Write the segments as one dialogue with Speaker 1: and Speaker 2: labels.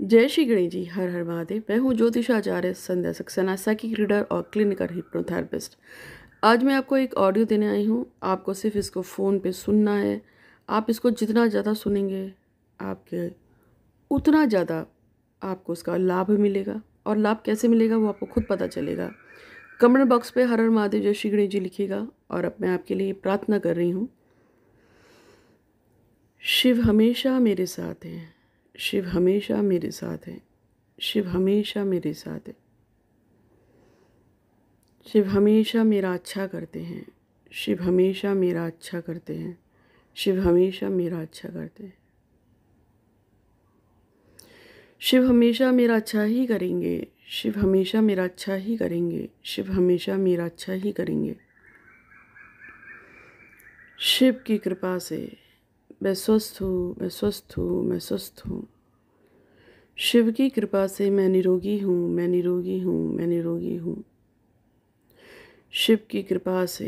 Speaker 1: जय श्री गणेश जी हर हर महादेव मैं हूँ ज्योतिषाचार्य संध्या सक्सेना साइकिक रीडर और क्लिनिकल हिप्नोथेरेपिस्ट आज मैं आपको एक ऑडियो देने आई हूँ आपको सिर्फ इसको फ़ोन पे सुनना है आप इसको जितना ज़्यादा सुनेंगे आपके उतना ज़्यादा आपको उसका लाभ मिलेगा और लाभ कैसे मिलेगा वो आपको खुद पता चलेगा कमेंट बॉक्स पर हर हर महादेव जय श्री गणेश जी लिखेगा और अब मैं आपके लिए प्रार्थना कर रही हूँ शिव हमेशा मेरे साथ हैं शिव हमेशा मेरे साथ है शिव हमेशा मेरे साथ है शिव हमेशा मेरा अच्छा करते हैं शिव हमेशा मेरा अच्छा करते हैं शिव हमेशा मेरा अच्छा करते हैं शिव हमेशा मेरा अच्छा ही करेंगे शिव हमेशा मेरा अच्छा ही करेंगे शिव हमेशा मेरा अच्छा ही करेंगे शिव की कृपा से मैं स्वस्थ हूँ मैं स्वस्थ हूँ मैं स्वस्थ हूँ शिव की कृपा से मैं निरोगी हूँ मैं निरोगी हूँ मैं निरोगी हूँ शिव की कृपा से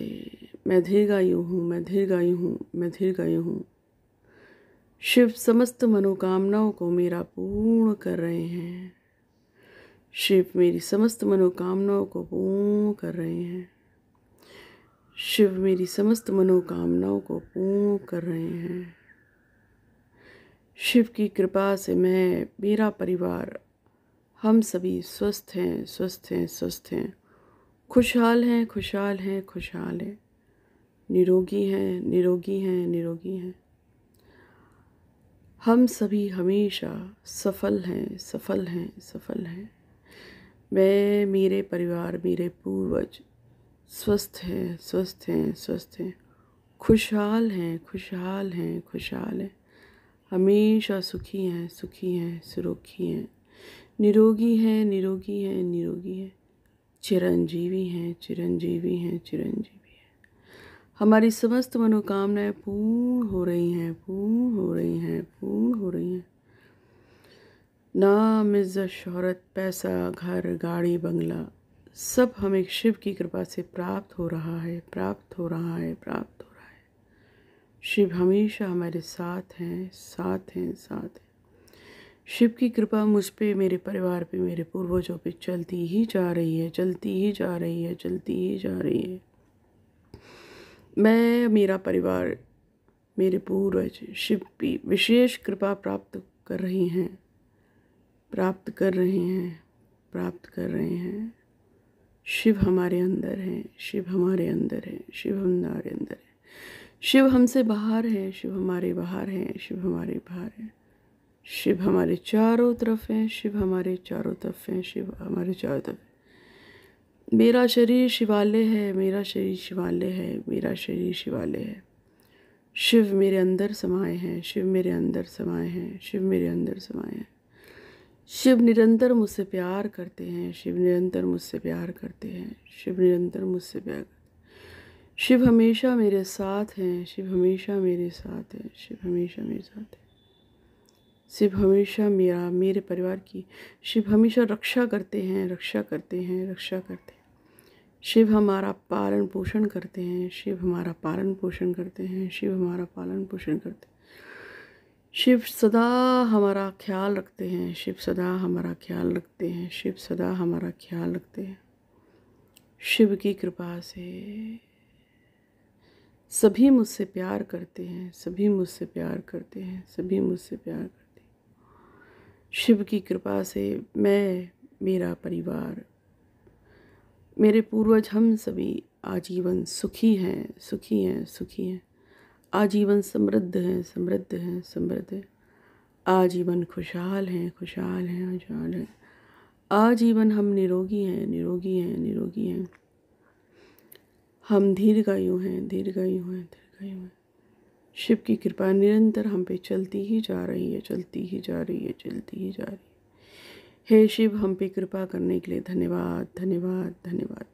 Speaker 1: मैं दीर्घायु हूँ मैं दीर्घायु हूँ मैं दीर्घायु हूँ शिव समस्त मनोकामनाओं को मेरा पूर्ण कर रहे हैं शिव मेरी समस्त मनोकामनाओं को पूर्ण कर रहे हैं शिव मेरी समस्त मनोकामनाओं को पूर्ण कर रहे हैं शिव की कृपा से मैं मेरा परिवार हम सभी स्वस्थ हैं स्वस्थ हैं स्वस्थ हैं खुशहाल हैं खुशहाल हैं खुशहाल हैं निरोगी हैं निरोगी हैं निरोगी हैं हम सभी हमेशा सफल हैं सफल हैं सफल हैं मैं मेरे परिवार मेरे पूर्वज स्वस्थ हैं स्वस्थ हैं स्वस्थ हैं खुशहाल हैं खुशहाल हैं खुशहाल हैं हमेशा सुखी हैं सुखी हैं सुरोखी हैं निरोगी हैं निरोगी हैं निरोगी हैं चिरंजीवी हैं चिरंजीवी हैं चिरंजीवी हैं हमारी समस्त मनोकामनाएं पूर्ण हो रही हैं पूर्ण हो रही हैं पूर्ण हो रही हैं नाम इज्जत शहरत पैसा घर गाड़ी बंगला सब हमें शिव की कृपा से प्राप्त हो रहा है प्राप्त हो रहा है प्राप्त हो शिव हमेशा हमारे साथ हैं साथ हैं साथ हैं शिव की कृपा मुझ पे मेरे परिवार पे मेरे पूर्वजों पे चलती ही जा रही है चलती ही जा रही है चलती ही जा रही है मैं मेरा परिवार मेरे पूर्वज शिव की विशेष कृपा प्राप्त कर रही हैं प्राप्त कर रहे हैं प्राप्त कर रहे हैं शिव हमारे अंदर हैं शिव हमारे अंदर हैं शिव हमारे अंदर है शिव हमसे बाहर है शिव हमारे बाहर हैं शिव हमारे बाहर हैं शिव हमारे चारों तरफ हैं शिव हमारे चारों तरफ हैं शिव हमारे चारों तरफ मेरा शरीर शिवालय है मेरा शरीर शिवालय है मेरा शरीर शिवालय है शिव मेरे अंदर समाये हैं शिव मेरे अंदर समाये हैं शिव मेरे अंदर समाये हैं शिव निरंतर मुझसे प्यार करते हैं शिव निरंतर मुझसे प्यार करते हैं शिव निरंतर मुझसे प्यार शिव हमेशा मेरे साथ हैं शिव हमेशा मेरे साथ हैं शिव हमेशा मेरे साथ हैं शिव हमेशा मेरा मेरे परिवार की शिव हमेशा रक्षा करते हैं रक्षा करते हैं रक्षा करते हैं शिव हमारा पालन पोषण करते हैं शिव हमारा पालन पोषण करते हैं शिव हमारा पालन पोषण करते हैं शिव सदा हमारा ख्याल रखते हैं शिव सदा हमारा ख्याल रखते हैं शिव सदा हमारा ख्याल रखते हैं शिव की कृपा से सभी मुझसे प्यार करते हैं सभी मुझसे प्यार करते हैं सभी मुझसे प्यार करते हैं शिव की कृपा से मैं मेरा परिवार मेरे पूर्वज हम सभी आजीवन सुखी हैं सुखी हैं सुखी हैं आजीवन समृद्ध हैं समृद्ध हैं समृद्ध है आजीवन खुशहाल हैं खुशहाल हैं खुशहाल हैं आजीवन हम निरोगी हैं निरोगी हैं निरोगी हैं हम दीर्घायु हैं दीर्घायु हैं दीर्घायु हैं शिव की कृपा निरंतर हम पे चलती ही जा रही है चलती ही जा रही है चलती ही जा रही है हे शिव हम पे कृपा करने के लिए धन्यवाद धन्यवाद धन्यवाद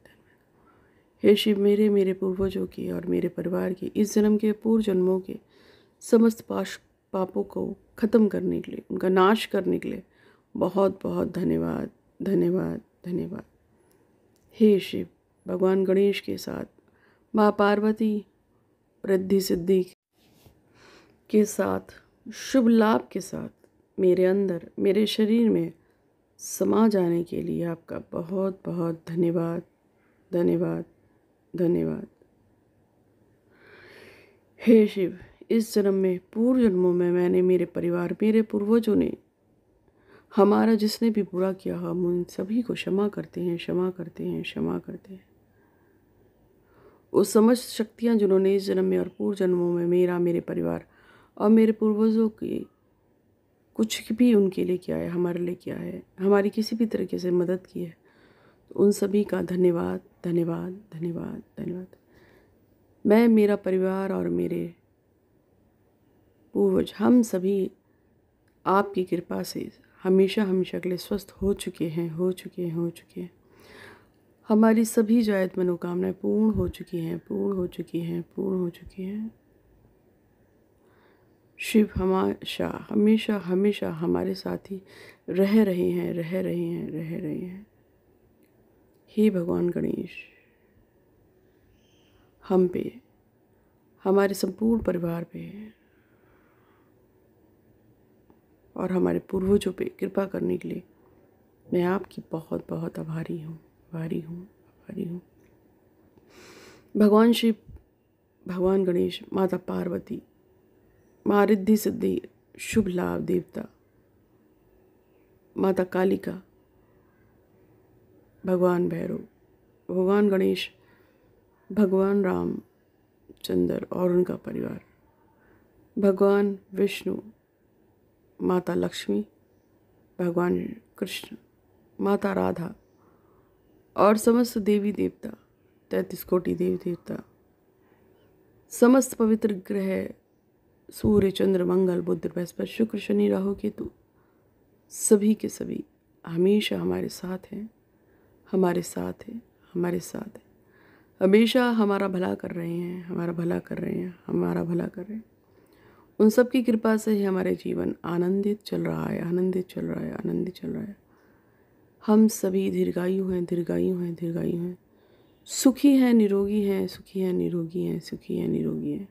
Speaker 1: हे शिव मेरे मेरे पूर्वजों के और मेरे परिवार के इस जन्म के पूर्व जन्मों के समस्त पाश पापों को ख़त्म करने के लिए उनका नाश करने के लिए बहुत बहुत धन्यवाद धन्यवाद धन्यवाद हे शिव भगवान गणेश के साथ माँ पार्वती वृद्धि सिद्धि के साथ शुभ लाभ के साथ मेरे अंदर मेरे शरीर में समा जाने के लिए आपका बहुत बहुत धन्यवाद धन्यवाद धन्यवाद हे शिव इस जन्म में पूर्व जन्मों में मैंने मेरे परिवार मेरे पूर्वजों ने हमारा जिसने भी बुरा किया हम उन सभी को क्षमा करते हैं क्षमा करते हैं क्षमा करते हैं वो समझ शक्तियाँ जिन्होंने इस जन्म में और पूर्व जन्मों में मेरा मेरे परिवार और मेरे पूर्वजों की कुछ भी उनके लिए किया है हमारे लिए किया है हमारी किसी भी तरीके से मदद की है तो उन सभी का धन्यवाद धन्यवाद धन्यवाद धन्यवाद मैं मेरा परिवार और मेरे पूर्वज हम सभी आपकी कृपा से हमेशा हमेशा के लिए स्वस्थ हो चुके हैं हो चुके हैं हो चुके हैं हमारी सभी जायद मनोकामनाएं पूर्ण हो चुकी हैं पूर्ण हो चुकी हैं पूर्ण हो चुकी हैं शिव हमेशा हमेशा हमेशा हमारे साथ ही रह रहे हैं रह रहे हैं रह रहे हैं हे भगवान गणेश हम पे हमारे संपूर्ण परिवार पे और हमारे पूर्वजों पे कृपा करने के लिए मैं आपकी बहुत बहुत आभारी हूँ आभारी हूँ आभारी हूँ भगवान शिव भगवान गणेश माता पार्वती माँ रिद्धि सिद्धि शुभ लाभ देवता माता कालिका भगवान भैरव भगवान गणेश भगवान राम चंद्र और उनका परिवार भगवान विष्णु माता लक्ष्मी भगवान कृष्ण माता राधा और समस्त देवी देवता तैतीस कोटि देवी देवता समस्त पवित्र ग्रह सूर्य चंद्र मंगल बुद्ध बृहस्पति शुक्र शनि राहु केतु सभी के सभी हमेशा हमारे साथ हैं हमारे साथ हैं हमारे साथ हैं हमेशा हमारा भला कर रहे हैं हमारा भला कर रहे हैं हमारा भला कर रहे हैं उन सब की कृपा से ही हमारे जीवन आनंदित चल रहा है आनंदित चल रहा है आनंदित चल रहा है हम सभी दीर्घायु हैं दीर्घायु हैं दीर्घायु हैं सुखी हैं निरोगी हैं सुखी हैं निरोगी हैं सुखी हैं निरोगी हैं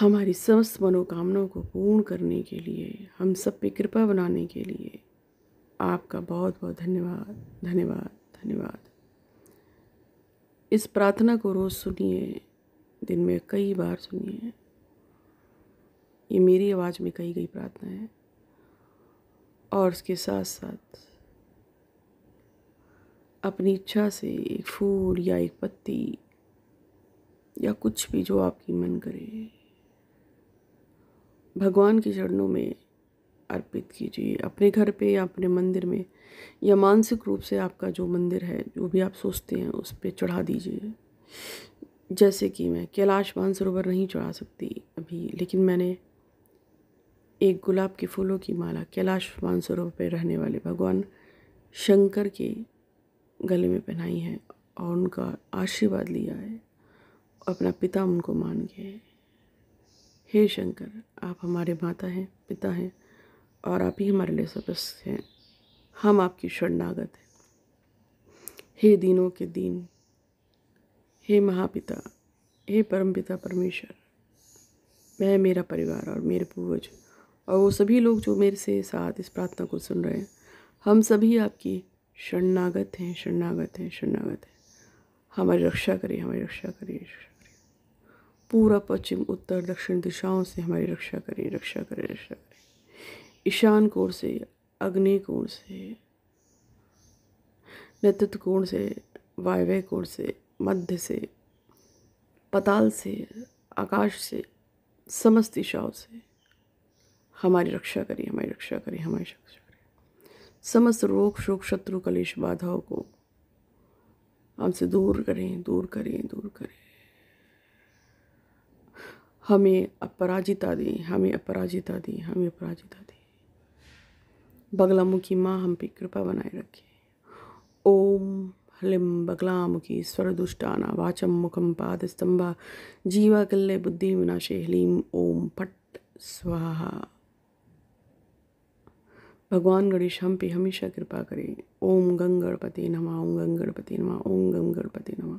Speaker 1: हमारी समस्त मनोकामनाओं को पूर्ण करने के लिए हम सब पे कृपा बनाने के लिए आपका बहुत बहुत धन्यवाद धन्यवाद धन्यवाद इस प्रार्थना को रोज़ सुनिए दिन में कई बार सुनिए ये मेरी आवाज़ में कही गई प्रार्थना है और उसके साथ साथ अपनी इच्छा से एक फूल या एक पत्ती या कुछ भी जो आपकी मन करे भगवान के चरणों में अर्पित कीजिए अपने घर पे या अपने मंदिर में या मानसिक रूप से आपका जो मंदिर है जो भी आप सोचते हैं उस पर चढ़ा दीजिए जैसे कि मैं कैलाश मानसरोवर नहीं चढ़ा सकती अभी लेकिन मैंने एक गुलाब के फूलों की माला कैलाश मानसरोव पर रहने वाले भगवान शंकर के गले में पहनाई है और उनका आशीर्वाद लिया है अपना पिता उनको मान गए हैं हे शंकर आप हमारे माता हैं पिता हैं और आप ही हमारे लिए सबस हैं हम आपकी शरणागत हैं हे दीनों के दीन हे महापिता हे परमपिता परमेश्वर मैं मेरा परिवार और मेरे पूर्वज और वो सभी लोग जो मेरे से साथ इस प्रार्थना को सुन रहे हैं हम सभी आपकी शरणागत हैं शरणागत हैं शरणागत हैं हमारी रक्षा करिए हमारी रक्षा करिए रक्षा करिए पूरा पश्चिम उत्तर दक्षिण दिशाओं से हमारी रक्षा करिए रक्षा करें रक्षा करें ईशान कोण से अग्नि कोण से नेतृत्व कोण से वायव्य कोण से मध्य से पताल से आकाश से समस्त दिशाओं से हमारी रक्षा करिए हमारी रक्षा करिए हमारी रक्षा करिए समस्त रोग शोक शत्रु कलेश बाधाओं को हमसे दूर करें दूर करें दूर करें हमें अपराजिता दी हमें अपराजिता दी हमें अपराजिता दी बगलामुखी माँ हम पे कृपा बनाए रखे ओम हलिम बगलामुखी दुष्टाना वाचम मुखम पाद स्तंभा जीवा कल्ले बुद्धि विनाशे हलीम ओम फट स्वाहा भगवान गणेश हम पे हमेशा कृपा करें ओम गंग गणपति नमा ओम गंग गणपति नमा ओम गंग गणपति नमा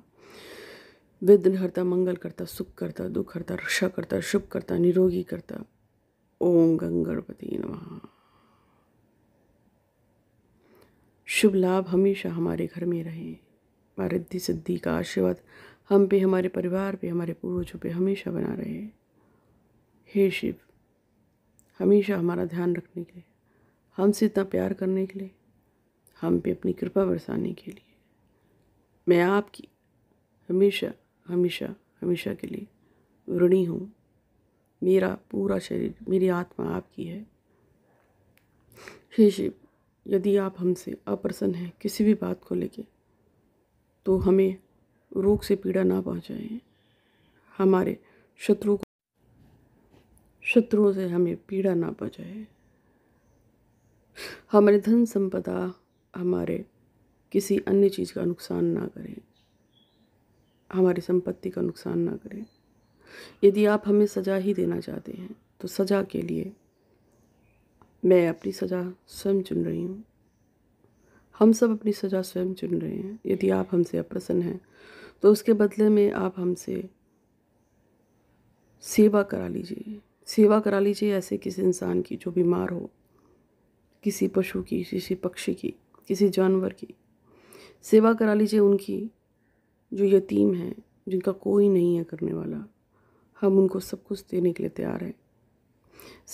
Speaker 1: विघ्न हरता मंगल करता सुख करता दुख हरता रक्षा करता शुभ करता निरोगी करता ओम गंग गणपति नमा शुभ लाभ हमेशा हमारे घर में रहे रिद्धि सिद्धि का आशीर्वाद हम पे हमारे परिवार पे हमारे पूर्वजों पे हमेशा बना रहे हे शिव हमेशा हमारा ध्यान रखने के लिए हमसे इतना प्यार करने के लिए हम पे अपनी कृपा बरसाने के लिए मैं आपकी हमेशा हमेशा हमेशा के लिए ऋणी हूँ मेरा पूरा शरीर मेरी आत्मा आपकी है हे शिव यदि आप हमसे अप्रसन्न हैं किसी भी बात को लेके तो हमें रोग से पीड़ा ना पहुँचाए हमारे शत्रु को शत्रुओं से हमें पीड़ा ना पहुँचाए हमारे धन संपदा हमारे किसी अन्य चीज़ का नुकसान ना करें हमारी संपत्ति का नुकसान ना करें यदि आप हमें सज़ा ही देना चाहते हैं तो सज़ा के लिए मैं अपनी सज़ा स्वयं चुन रही हूँ हम सब अपनी सज़ा स्वयं चुन रहे हैं यदि आप हमसे अप्रसन्न हैं तो उसके बदले में आप हमसे सेवा करा लीजिए सेवा करा लीजिए ऐसे किसी इंसान की जो बीमार हो किसी पशु की किसी पक्षी की किसी जानवर की सेवा करा लीजिए उनकी जो यतीम है जिनका कोई नहीं है करने वाला हम उनको सब कुछ देने के लिए तैयार हैं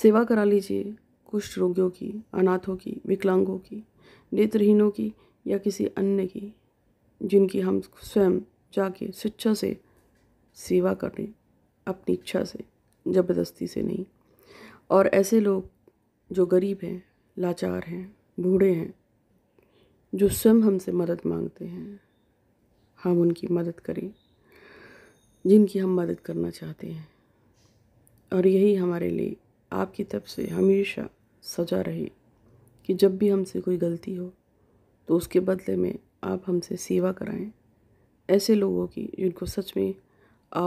Speaker 1: सेवा करा लीजिए कुष्ठ रोगियों की अनाथों की विकलांगों की नेत्रहीनों की या किसी अन्य की जिनकी हम स्वयं जाके शिक्षा से सेवा करें अपनी इच्छा से ज़बरदस्ती से नहीं और ऐसे लोग जो गरीब हैं लाचार हैं बूढ़े हैं जो स्वयं हमसे मदद मांगते हैं हम उनकी मदद करें जिनकी हम मदद करना चाहते हैं और यही हमारे लिए आपकी तरफ से हमेशा सजा रहे कि जब भी हमसे कोई गलती हो तो उसके बदले में आप हमसे सेवा कराएं ऐसे लोगों की जिनको सच में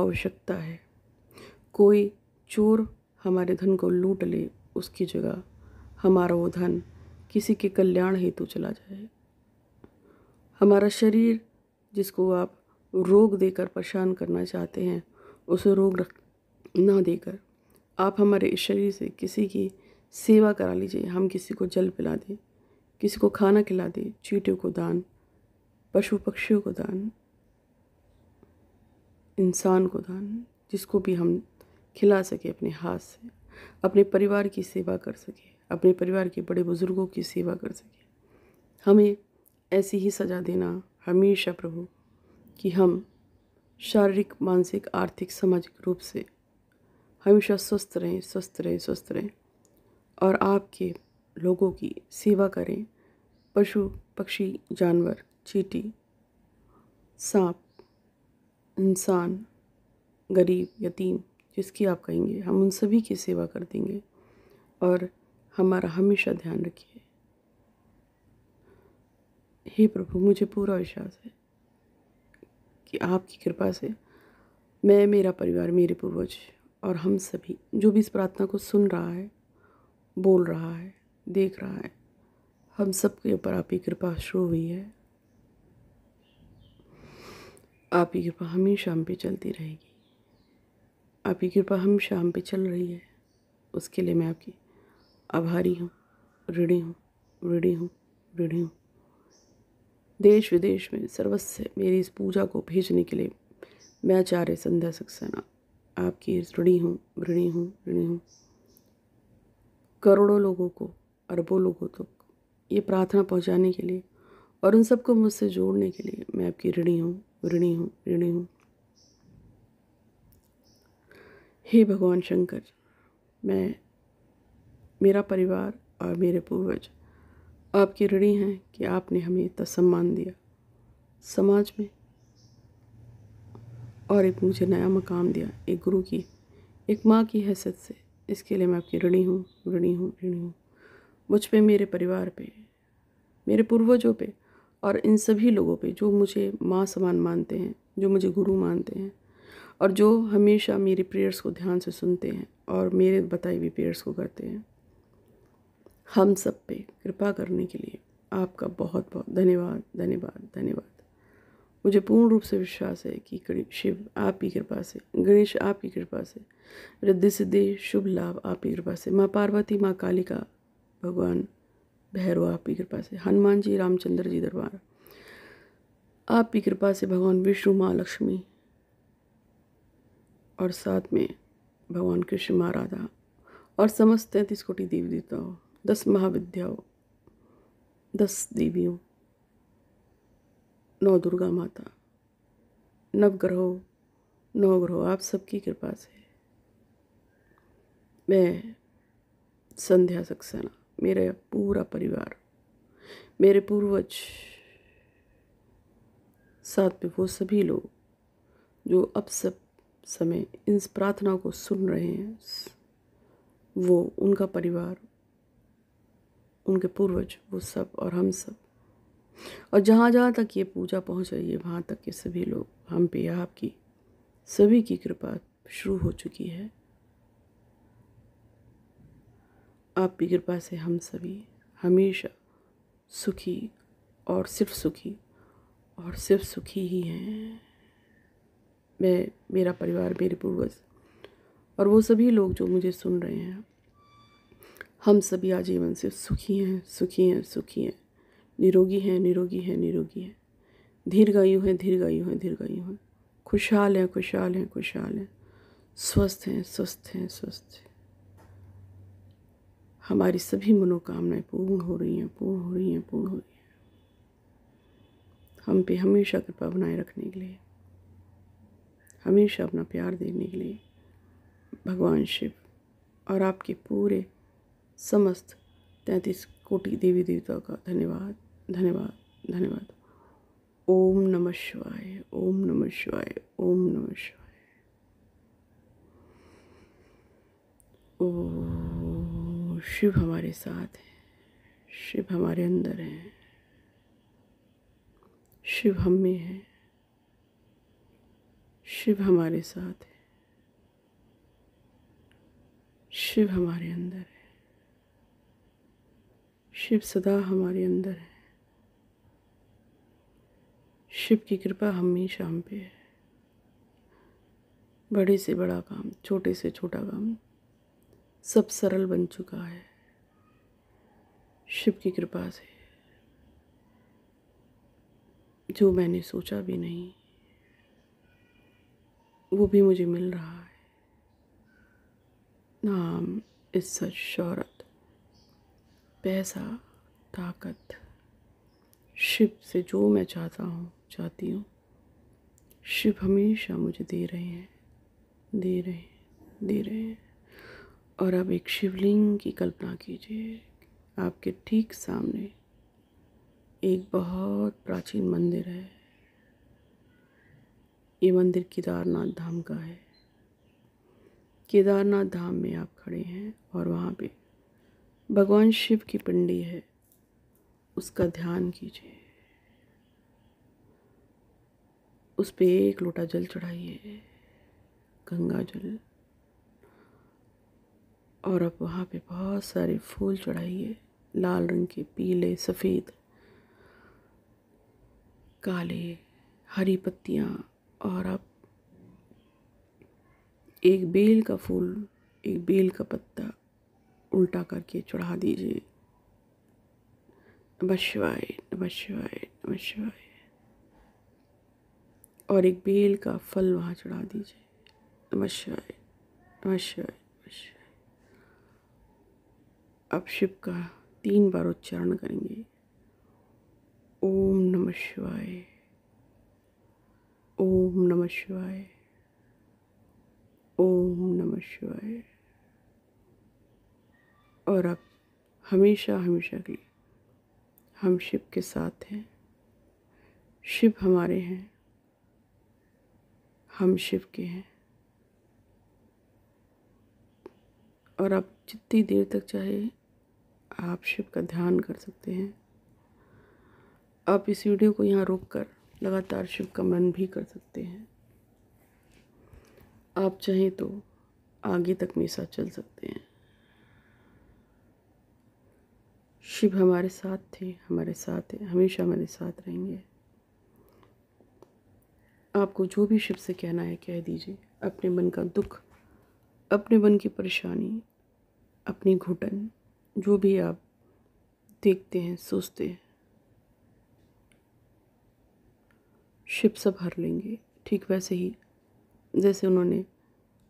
Speaker 1: आवश्यकता है कोई चोर हमारे धन को लूट ले उसकी जगह हमारा वो धन किसी के कल्याण हेतु चला जाए हमारा शरीर जिसको आप रोग देकर परेशान करना चाहते हैं उसे रोग रख ना देकर आप हमारे इस शरीर से किसी की सेवा करा लीजिए हम किसी को जल पिला दें किसी को खाना खिला दें चीटियों को दान पशु पक्षियों को दान इंसान को दान जिसको भी हम खिला सके अपने हाथ से अपने परिवार की सेवा कर सके अपने परिवार के बड़े बुज़ुर्गों की सेवा कर सकें हमें ऐसी ही सज़ा देना हमेशा प्रभु कि हम शारीरिक मानसिक आर्थिक सामाजिक रूप से हमेशा स्वस्थ रहें स्वस्थ रहें स्वस्थ रहें और आपके लोगों की सेवा करें पशु पक्षी जानवर चीटी सांप इंसान गरीब यतीम जिसकी आप कहेंगे हम उन सभी की सेवा कर देंगे और हमारा हमेशा ध्यान रखिए हे प्रभु मुझे पूरा विश्वास है कि आपकी कृपा से मैं मेरा परिवार मेरे पूर्वज और हम सभी जो भी इस प्रार्थना को सुन रहा है बोल रहा है देख रहा है हम सब के ऊपर आपकी कृपा शुरू हुई है आपकी कृपा हमेशा हम पे चलती रहेगी आपकी कृपा हमेशा हम पे चल रही है उसके लिए मैं आपकी आभारी हूँ ऋणी हूँ ऋणी हूँ ऋणी हूँ देश विदेश में सर्वस्व मेरी इस पूजा को भेजने के लिए मैं आचार्य संध्या सक्सेना आपकी ऋणी हूँ ऋणी हूँ ऋणी हूँ करोड़ों लोगों को अरबों लोगों तक तो ये प्रार्थना पहुंचाने के लिए और उन सबको मुझसे जोड़ने के लिए मैं आपकी ऋणी हूँ ऋणी हूँ ऋणी हूँ हे भगवान शंकर मैं मेरा परिवार और मेरे पूर्वज आपके ऋणी हैं कि आपने हमें इतना सम्मान दिया समाज में और एक मुझे नया मकाम दिया एक गुरु की एक माँ की हैसियत से इसके लिए मैं आपकी ऋणी हूँ ऋणी हूँ ऋणी हूँ मुझ पे मेरे परिवार पे मेरे पूर्वजों पे और इन सभी लोगों पे जो मुझे माँ समान मानते हैं जो मुझे गुरु मानते हैं और जो हमेशा मेरे प्रेयर्स को ध्यान से सुनते हैं और मेरे बताई हुई प्रेयर्स को करते हैं हम सब पे कृपा करने के लिए आपका बहुत बहुत धन्यवाद धन्यवाद धन्यवाद मुझे पूर्ण रूप से विश्वास है कि शिव आपकी कृपा से गणेश आपकी कृपा से रिद्धि सिद्धि शुभ लाभ आपकी कृपा से माँ पार्वती माँ कालिका भगवान भैरव आपकी कृपा से हनुमान जी रामचंद्र जी दरबार आपकी कृपा से भगवान विष्णु माँ लक्ष्मी और साथ में भगवान कृष्ण माँ राधा और समस्त तैंतीस कोटि देवी देवताओं दस महाविद्याओं दस देवियों नौ दुर्गा माता नवग्रहों नौ ग्रहों आप सबकी कृपा से मैं संध्या सक्सेना मेरा पूरा परिवार मेरे पूर्वज साथ में वो सभी लोग जो अब सब समय इन प्रार्थना को सुन रहे हैं वो उनका परिवार उनके पूर्वज वो सब और हम सब और जहाँ जहाँ तक ये पूजा पहुँच रही है वहाँ तक के सभी लोग हम पे आपकी सभी की कृपा शुरू हो चुकी है आपकी कृपा से हम सभी हमेशा सुखी और सिर्फ सुखी और सिर्फ सुखी ही हैं मैं मेरा परिवार मेरे पूर्वज और वो सभी लोग जो मुझे सुन रहे हैं हम सभी आजीवन से सुखी हैं सुखी हैं सुखी हैं निरोगी हैं निरोगी हैं निरोगी हैं दीर्घायु हैं दीर्घायु हैं दीर्घायु हैं खुशहाल हैं खुशहाल हैं खुशहाल हैं स्वस्थ हैं स्वस्थ हैं स्वस्थ हैं हमारी सभी मनोकामनाएं पूर्ण हो रही हैं पूर्ण हो रही हैं पूर्ण हो रही हैं हम पे हमेशा कृपा बनाए रखने के लिए हमेशा अपना प्यार देने के लिए भगवान शिव और आपके पूरे समस्त तैंतीस कोटि देवी देवताओं का धन्यवाद धन्यवाद धन्यवाद ओम नमः शिवाय ओम नमः शिवाय ओम नमः शिवाय ओ शिव हमारे साथ हैं शिव हमारे अंदर हैं शिव हम में है शिव हमारे साथ है शिव हमारे अंदर है शिव सदा हमारे अंदर है शिव की कृपा हमेशा हम पे है बड़े से बड़ा काम छोटे से छोटा काम सब सरल बन चुका है शिव की कृपा से जो मैंने सोचा भी नहीं वो भी मुझे मिल रहा है नाम सच शौरत पैसा ताकत शिव से जो मैं चाहता हूँ चाहती हूँ शिव हमेशा मुझे दे रहे हैं दे रहे हैं दे रहे हैं और आप एक शिवलिंग की कल्पना कीजिए आपके ठीक सामने एक बहुत प्राचीन मंदिर है ये मंदिर केदारनाथ धाम का है केदारनाथ धाम में आप खड़े हैं और वहाँ पे भगवान शिव की पिंडी है उसका ध्यान कीजिए उस पर एक लोटा जल चढ़ाइए गंगा जल और अब वहाँ पे बहुत सारे फूल चढ़ाइए लाल रंग के पीले सफ़ेद काले हरी पत्तियाँ और आप एक बेल का फूल एक बेल का पत्ता उल्टा करके चढ़ा दीजिए बशवाए शिवाय बशवाए शिवाय शिवाय और एक बेल का फल वहाँ चढ़ा दीजिए बशवाए शिवाय नमः अब शिव का तीन बार उच्चारण करेंगे ओम नमः शिवाय ओम नमः शिवाय ओम नमः शिवाय और अब हमेशा हमेशा के लिए हम शिव के साथ हैं शिव हमारे हैं हम शिव के हैं और आप जितनी देर तक चाहे आप शिव का ध्यान कर सकते हैं आप इस वीडियो को यहाँ रोक कर लगातार शिव का मन भी कर सकते हैं आप चाहें तो आगे तक मेसा चल सकते हैं शिव हमारे साथ थे हमारे साथ हैं हमेशा हमारे साथ रहेंगे आपको जो भी शिव से कहना है कह दीजिए अपने मन का दुख अपने मन की परेशानी अपनी घुटन जो भी आप देखते हैं सोचते हैं शिव सब हर लेंगे ठीक वैसे ही जैसे उन्होंने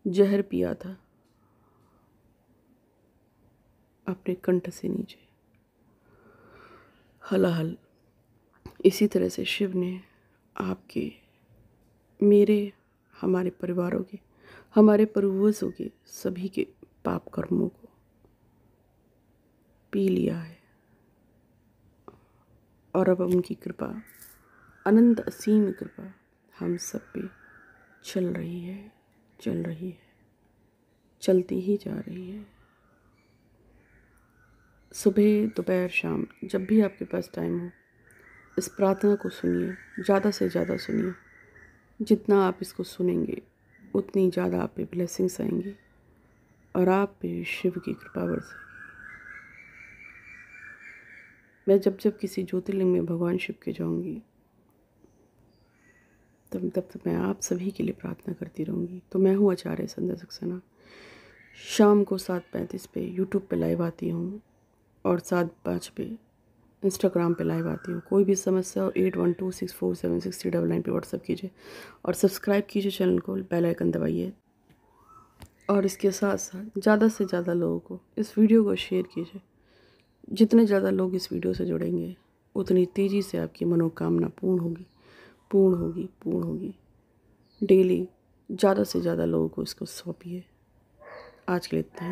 Speaker 1: जहर पिया था अपने कंठ से नीचे हलाहल इसी तरह से शिव ने आपके मेरे हमारे परिवारों के हमारे पूर्वजों के सभी के पाप कर्मों को पी लिया है और अब उनकी कृपा अनंत असीम कृपा हम सब पे चल रही है चल रही है चलती ही जा रही है सुबह दोपहर शाम जब भी आपके पास टाइम हो इस प्रार्थना को सुनिए ज़्यादा से ज़्यादा सुनिए जितना आप इसको सुनेंगे उतनी ज़्यादा आप पे ब्लेसिंग्स आएंगी और आप पे शिव की कृपा बरसेगी मैं जब जब किसी ज्योतिर्लिंग में भगवान शिव के जाऊंगी तब तब तक मैं आप सभी के लिए प्रार्थना करती रहूँगी तो मैं हूँ आचार्य संध्या सक्सेना शाम को सात पैंतीस पे यूट्यूब पे लाइव आती हूँ और सात पाँच पे इंस्टाग्राम पे लाइव आती हूँ कोई भी समस्या हो eight one two six four seven six three double nine पर व्हाट्सअप कीजिए और सब्सक्राइब कीजिए चैनल को बेल आइकन दबाइए और इसके साथ साथ ज़्यादा से ज़्यादा लोगों को इस वीडियो को शेयर कीजिए जितने ज़्यादा लोग इस वीडियो से जुड़ेंगे उतनी तेज़ी से आपकी मनोकामना पूर्ण होगी पूर्ण होगी पूर्ण होगी डेली ज़्यादा से ज़्यादा लोगों को इसको सौंपिए आज के लिए इतना